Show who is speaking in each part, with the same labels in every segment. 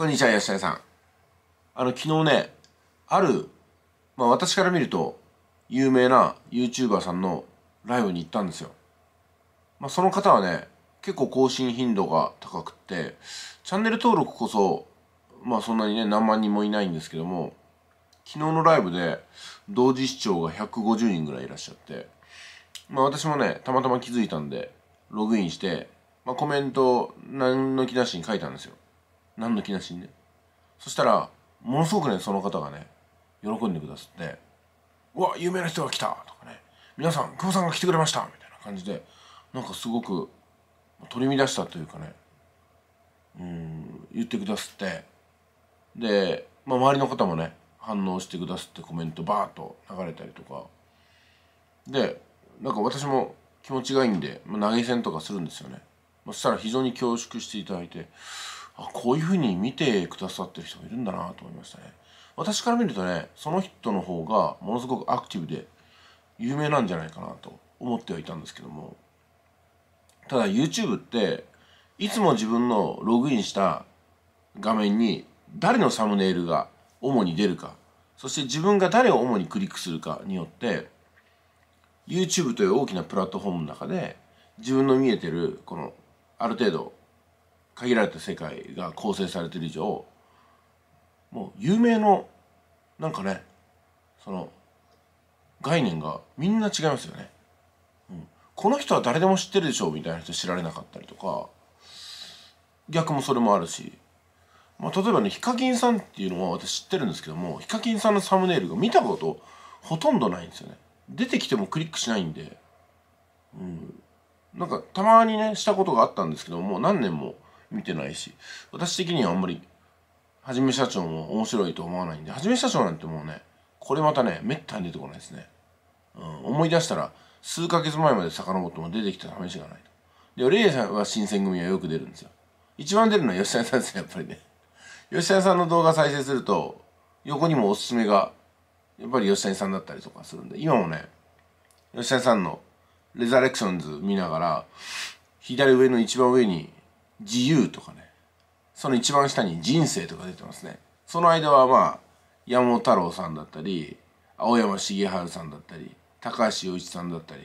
Speaker 1: こんにちは、吉谷さん。あの、昨日ね、ある、まあ私から見ると、有名な YouTuber さんのライブに行ったんですよ。まあその方はね、結構更新頻度が高くって、チャンネル登録こそ、まあそんなにね、何万人もいないんですけども、昨日のライブで同時視聴が150人ぐらいいらっしゃって、まあ私もね、たまたま気づいたんで、ログインして、まあコメント何の気なしに書いたんですよ。何の気なしにねそしたらものすごくねその方がね喜んでくださって「うわ有名な人が来た!」とかね「皆さん久保さんが来てくれました!」みたいな感じでなんかすごく取り乱したというかねうん言ってくださってで、まあ、周りの方もね反応してくださってコメントバーッと流れたりとかでなんか私も気持ちがいいんで、まあ、投げ銭とかするんですよね、まあ、そしたら非常に恐縮していただいてあこういうふうに見てくださってる人がいるんだなと思いましたね私から見るとねその人の方がものすごくアクティブで有名なんじゃないかなと思ってはいたんですけどもただ YouTube っていつも自分のログインした画面に誰のサムネイルが主に出るかそして自分が誰を主にクリックするかによって YouTube という大きなプラットフォームの中で自分の見えてるこのある程度限られた世界が構成されてる以上もう有名のなんかねその概念がみんな違いますよね、うん、この人は誰でも知ってるでしょうみたいな人知られなかったりとか逆もそれもあるし、まあ、例えばねヒカキンさんっていうのは私知ってるんですけどもヒカキンさんのサムネイルが見たことほとんどないんですよね出てきてもクリックしないんで、うん、なんかたまにねしたことがあったんですけども何年も見てないし私的にはあんまりはじめ社長も面白いと思わないんではじめ社長なんてもうねこれまたねめったに出てこないですね、うん、思い出したら数ヶ月前まで遡っても出てきた試しがないとでレイさんは新選組はよく出るんですよ一番出るのは吉谷さんですねやっぱりね 吉谷さんの動画再生すると横にもおすすめがやっぱり吉谷さんだったりとかするんで今もね吉谷さんのレザレクションズ見ながら左上の一番上に自由とかねその一番下に人生とか出てますねその間はまあ山本太郎さんだったり青山茂春さんだったり高橋陽一さんだったり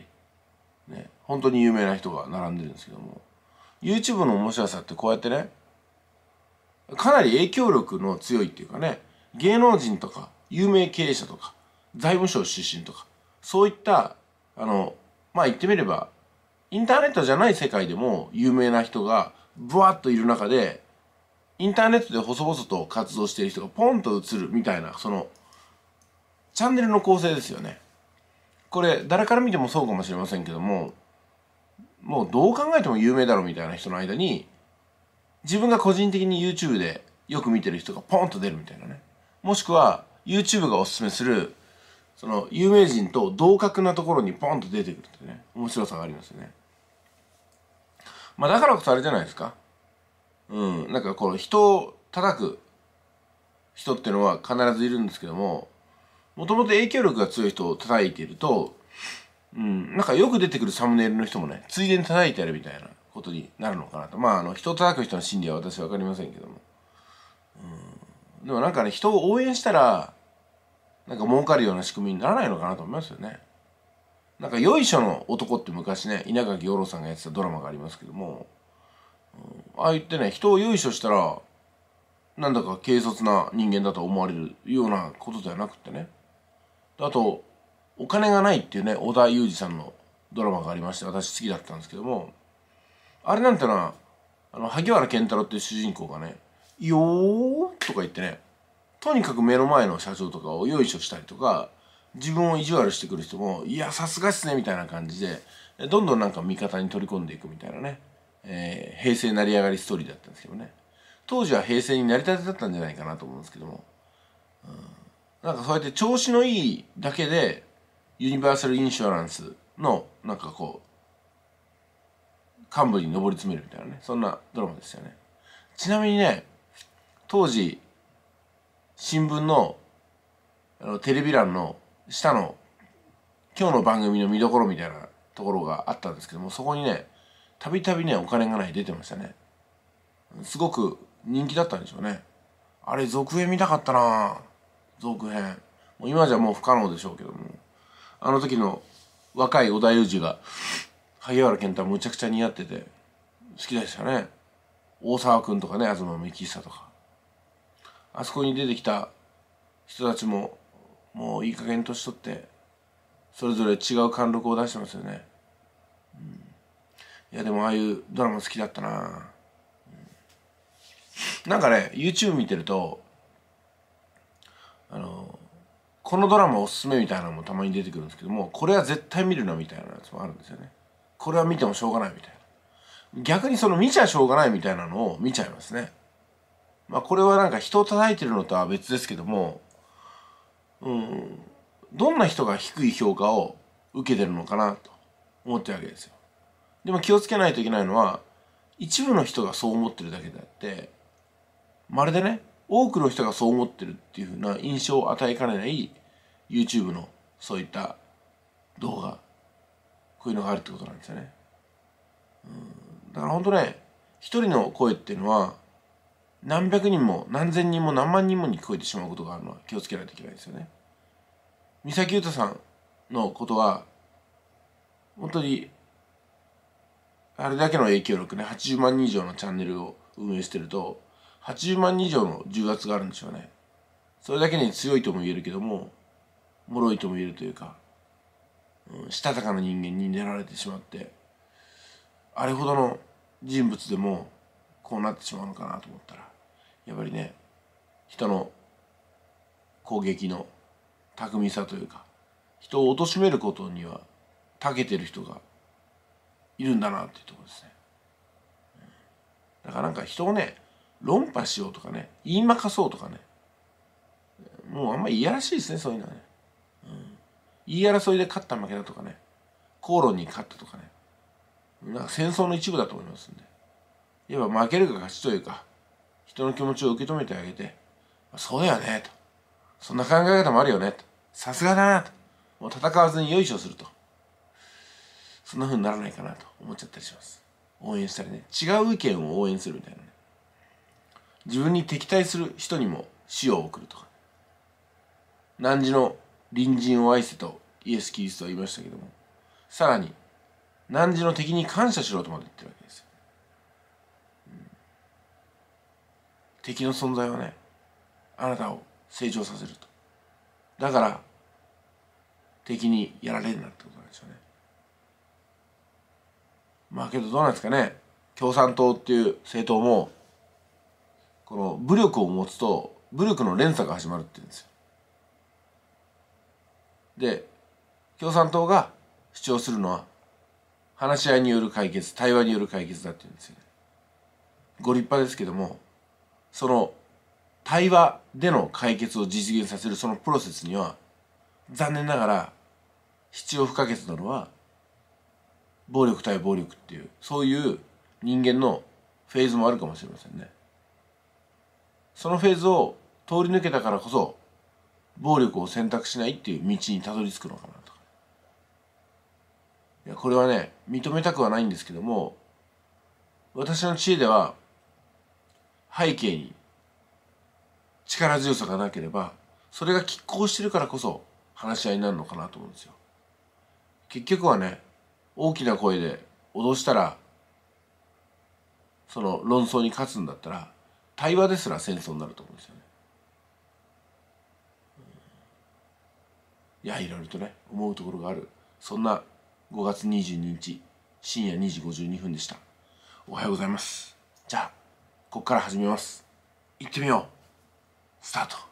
Speaker 1: ね本当に有名な人が並んでるんですけども YouTube の面白さってこうやってねかなり影響力の強いっていうかね芸能人とか有名経営者とか財務省出身とかそういったあのまあ言ってみればインターネットじゃない世界でも有名な人がブワッといる中でインターネットで細々と活動している人がポンと映るみたいなそのチャンネルの構成ですよねこれ誰から見てもそうかもしれませんけどももうどう考えても有名だろうみたいな人の間に自分が個人的に YouTube でよく見てる人がポンと出るみたいなねもしくは YouTube がおすすめするその有名人と同格なところにポンと出てくるってね面白さがありますよねまあ、だからこそあれじゃないですか。うん、なんかこの人を叩く人っていうのは必ずいるんですけども、もともと影響力が強い人を叩いていると、うん、なんかよく出てくるサムネイルの人もね、ついでに叩いてやるみたいなことになるのかなと。まあ、あの、人を叩く人の心理は私はわかりませんけども。うん。でもなんかね、人を応援したら、なんか儲かるような仕組みにならないのかなと思いますよね。なんか、よいしょの男って昔ね、稲垣吾郎さんがやってたドラマがありますけども、うん、ああ言ってね、人をよいしょしたら、なんだか軽率な人間だと思われるようなことではなくってね。あと、お金がないっていうね、小田裕二さんのドラマがありまして、私好きだったんですけども、あれなんてのは、あの、萩原健太郎っていう主人公がね、よーとか言ってね、とにかく目の前の社長とかをよいしょしたりとか、自分を意地悪してくる人もいやさすがっすねみたいな感じでどんどんなんか味方に取り込んでいくみたいなね、えー、平成成り上がりストーリーだったんですけどね当時は平成になりたてだったんじゃないかなと思うんですけども、うん、なんかそうやって調子のいいだけでユニバーサルインシュアランスのなんかこう幹部に上り詰めるみたいなねそんなドラマですよねちなみにね当時新聞のあのテレビ欄のしたの今日の番組の見どころみたいなところがあったんですけどもそこにねたびたびねお金がない出てましたねすごく人気だったんでしょうねあれ続編見たかったな続編もう今じゃもう不可能でしょうけどもあの時の若い織田裕二が萩原健太むちゃくちゃ似合ってて好きでしたね大沢君とかね東幹久とかあそこに出てきた人たちももういい加減年取ってそれぞれ違う貫禄を出してますよね、うん、いやでもああいうドラマ好きだったな、うん、なんかね YouTube 見てるとあのこのドラマおすすめみたいなのもたまに出てくるんですけどもこれは絶対見るなみたいなやつもあるんですよねこれは見てもしょうがないみたいな逆にその見ちゃしょうがないみたいなのを見ちゃいますねまあこれはなんか人を叩いてるのとは別ですけどもうん、どんな人が低い評価を受けてるのかなと思ってるわけですよ。でも気をつけないといけないのは、一部の人がそう思ってるだけであって、まるでね、多くの人がそう思ってるっていうふうな印象を与えかねない YouTube のそういった動画、こういうのがあるってことなんですよね。うん、だから本当ね、一人の声っていうのは、何百人も何千人も何万人もに聞こえてしまうことがあるのは気をつけないといけないですよね。三崎太さんのことは本当にあれだけの影響力ね80万人以上のチャンネルを運営してると80万人以上の重圧があるんでしょうね。それだけに強いとも言えるけども脆いとも言えるというか、うん、したたかな人間に狙られてしまってあれほどの人物でもこうなってしまうのかなと思ったらやっぱりね人の攻撃の巧みさというか人を貶めることには長けてる人がいるんだなっていうところですね。だからなんか人をね論破しようとかね言いまかそうとかねもうあんまりいやらしいですねそういうのはね、うん、言い争いで勝った負けだとかね口論に勝ったとかねなんか戦争の一部だと思いますんでいわば負けるか勝ちというか人の気持ちを受け止めてあげて、そうやね、と。そんな考え方もあるよね、と。さすがだな、と。もう戦わずに良いしょすると。そんな風にならないかなと思っちゃったりします。応援したりね。違う意見を応援するみたいなね。自分に敵対する人にも死を送るとか。何時の隣人を愛せとイエス・キリストは言いましたけども、さらに、何時の敵に感謝しろとまで言ってるわけですよ。敵の存在はねあなたを成長させるとだから敵にやられるなってことなんですよねまあけどどうなんですかね共産党っていう政党もこの武力を持つと武力の連鎖が始まるって言うんですよで共産党が主張するのは話し合いによる解決対話による解決だって言うんですよねご立派ですけどもその対話での解決を実現させるそのプロセスには残念ながら必要不可欠なのは暴力対暴力っていうそういう人間のフェーズもあるかもしれませんね。そのフェーズを通り抜けたからこそ暴力を選択しないっていう道にたどり着くのかなとか。いやこれはね認めたくはないんですけども私の知恵では背景に力強さがなければそれが拮抗してるからこそ話し合いになるのかなと思うんですよ。結局はね大きな声で脅したらその論争に勝つんだったら対話ですら戦争になると思うんですよね。いやいろいろとね思うところがあるそんな5月22日深夜2時52分でした。おはようございます。じゃあここから始めます行ってみようスタート